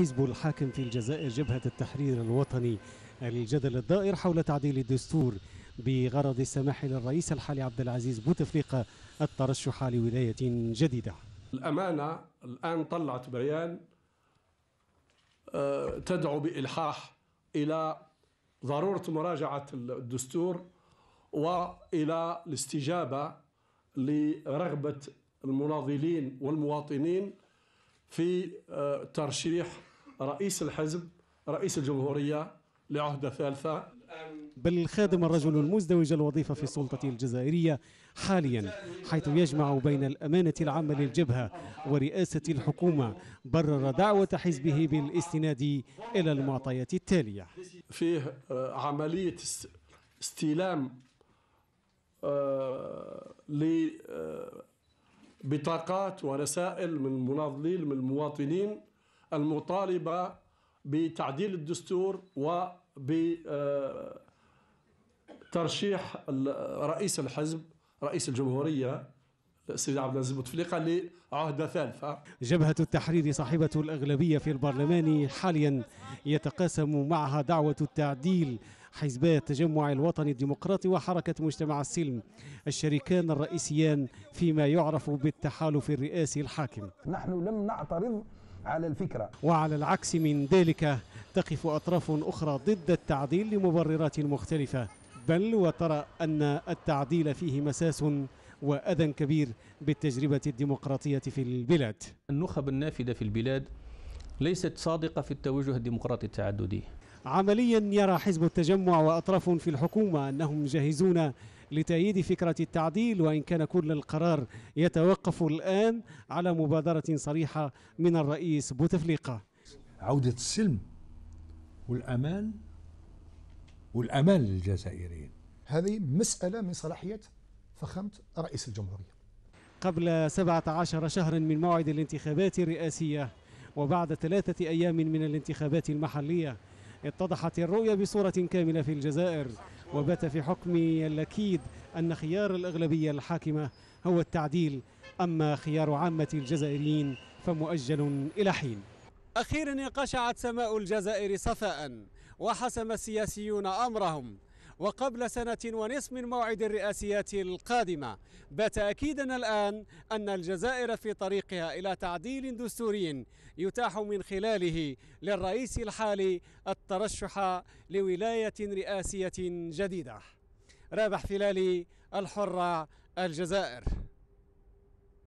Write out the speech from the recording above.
الحزب الحاكم في الجزائر جبهة التحرير الوطني الجدل الدائر حول تعديل الدستور بغرض السماح للرئيس الحالي عبد العزيز بوتفليقة الترشح لولاية جديدة الأمانة الآن طلعت بيان آه، تدعو بإلحاح إلى ضرورة مراجعة الدستور وإلى الاستجابة لرغبة المناضلين والمواطنين في آه، ترشيح رئيس الحزب رئيس الجمهورية لعهدة ثالثة بل خادم الرجل المزدوج الوظيفة في السلطة الجزائرية حاليا حيث يجمع بين الأمانة العامة للجبهة ورئاسة الحكومة برر دعوة حزبه بالاستناد إلى المعطيات التالية فيه آه، عملية استلام آه، لبطاقات آه، ورسائل من المناضلين من المواطنين المطالبة بتعديل الدستور وبترشيح آه، رئيس الحزب رئيس الجمهورية السيد عبد العزيز بوتفليقه لعهده ثالثه. جبهه التحرير صاحبه الاغلبيه في البرلمان حاليا يتقاسم معها دعوه التعديل حزبا التجمع الوطني الديمقراطي وحركه مجتمع السلم الشريكان الرئيسيان فيما يعرف بالتحالف الرئاسي الحاكم. نحن لم نعترض على الفكرة وعلى العكس من ذلك تقف أطراف أخرى ضد التعديل لمبررات مختلفة بل وترى أن التعديل فيه مساس وأذى كبير بالتجربة الديمقراطية في البلاد النخب النافذة في البلاد ليست صادقة في التوجه الديمقراطي التعددي عمليا يرى حزب التجمع وأطراف في الحكومة أنهم جاهزون لتأييد فكرة التعديل وإن كان كل القرار يتوقف الآن على مبادرة صريحة من الرئيس بوتفليقة عودة السلم والأمان والأمان للجزائريين هذه مسألة من صلاحية فخامة رئيس الجمهورية قبل 17 شهرا من موعد الانتخابات الرئاسية وبعد ثلاثة أيام من الانتخابات المحلية اتضحت الرؤية بصورة كاملة في الجزائر وبات في حكم الأكيد أن خيار الأغلبية الحاكمة هو التعديل أما خيار عامة الجزائريين فمؤجل إلى حين أخيرا قشعت سماء الجزائر صفاء وحسم السياسيون أمرهم وقبل سنة ونصف من موعد الرئاسيات القادمة بات أكيدا الآن أن الجزائر في طريقها إلى تعديل دستوري يتاح من خلاله للرئيس الحالي الترشح لولاية رئاسية جديدة رابح فلالي الحرة الجزائر